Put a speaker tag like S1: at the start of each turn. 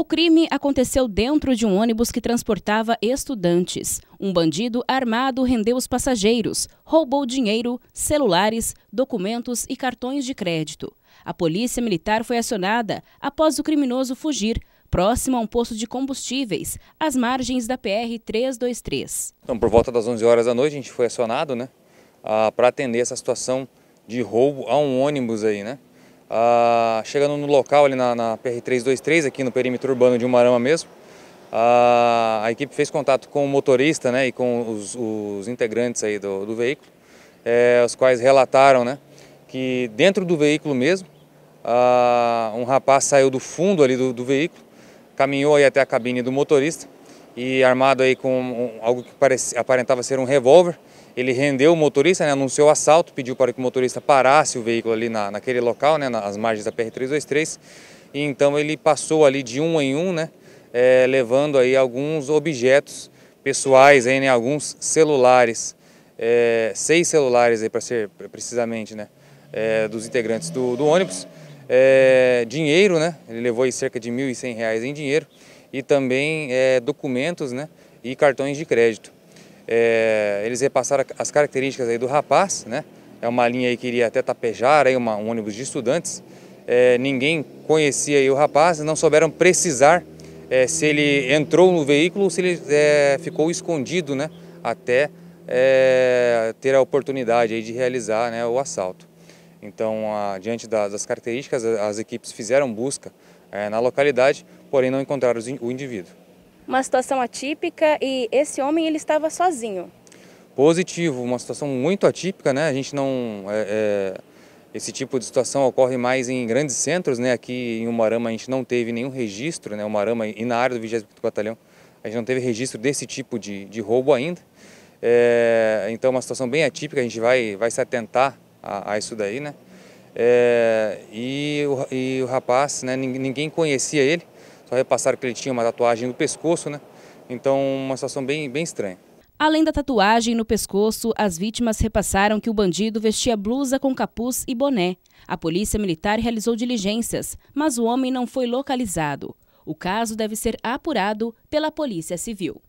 S1: O crime aconteceu dentro de um ônibus que transportava estudantes. Um bandido armado rendeu os passageiros, roubou dinheiro, celulares, documentos e cartões de crédito. A polícia militar foi acionada após o criminoso fugir, próximo a um posto de combustíveis, às margens da PR-323.
S2: Então, por volta das 11 horas da noite, a gente foi acionado né, ah, para atender essa situação de roubo a um ônibus aí, né? Ah, chegando no local ali na, na PR-323, aqui no perímetro urbano de Umarama mesmo, ah, a equipe fez contato com o motorista né, e com os, os integrantes aí do, do veículo, é, os quais relataram né, que dentro do veículo mesmo, ah, um rapaz saiu do fundo ali do, do veículo, caminhou aí até a cabine do motorista, e armado aí com algo que parecia, aparentava ser um revólver. Ele rendeu o motorista, né, anunciou o assalto, pediu para que o motorista parasse o veículo ali na, naquele local, né, nas margens da PR-323. E então ele passou ali de um em um, né, é, levando aí alguns objetos pessoais, aí, né, alguns celulares, é, seis celulares aí para ser precisamente, né, é, dos integrantes do, do ônibus. dinheiro, né, ele levou aí cerca de R$ 1.100 em dinheiro e também é, documentos né, e cartões de crédito. É, eles repassaram as características aí do rapaz, né? É uma linha aí que iria até Tapejar, aí uma, um ônibus de estudantes. É, ninguém conhecia aí o rapaz, não souberam precisar é, se ele entrou no veículo ou se ele é, ficou escondido, né? Até é, ter a oportunidade aí de realizar né, o assalto. Então, a, diante das, das características, as equipes fizeram busca é, na localidade, porém não encontraram o indivíduo.
S1: Uma situação atípica e esse homem ele estava sozinho.
S2: Positivo, uma situação muito atípica, né? A gente não é, é, esse tipo de situação ocorre mais em grandes centros, né? Aqui em Umarama a gente não teve nenhum registro, né? Umarama e na área do 25 Batalhão a gente não teve registro desse tipo de, de roubo ainda. É, então, uma situação bem atípica. A gente vai vai se atentar a, a isso daí, né? É, e, o, e, o, rapaz, né, ninguém conhecia ele, só repassaram que ele tinha uma tatuagem no pescoço, né? Então, uma situação bem, bem estranha.
S1: Além da tatuagem no pescoço, as vítimas repassaram que o bandido vestia blusa com capuz e boné. A polícia militar realizou diligências, mas o homem não foi localizado. O caso deve ser apurado pela Polícia Civil.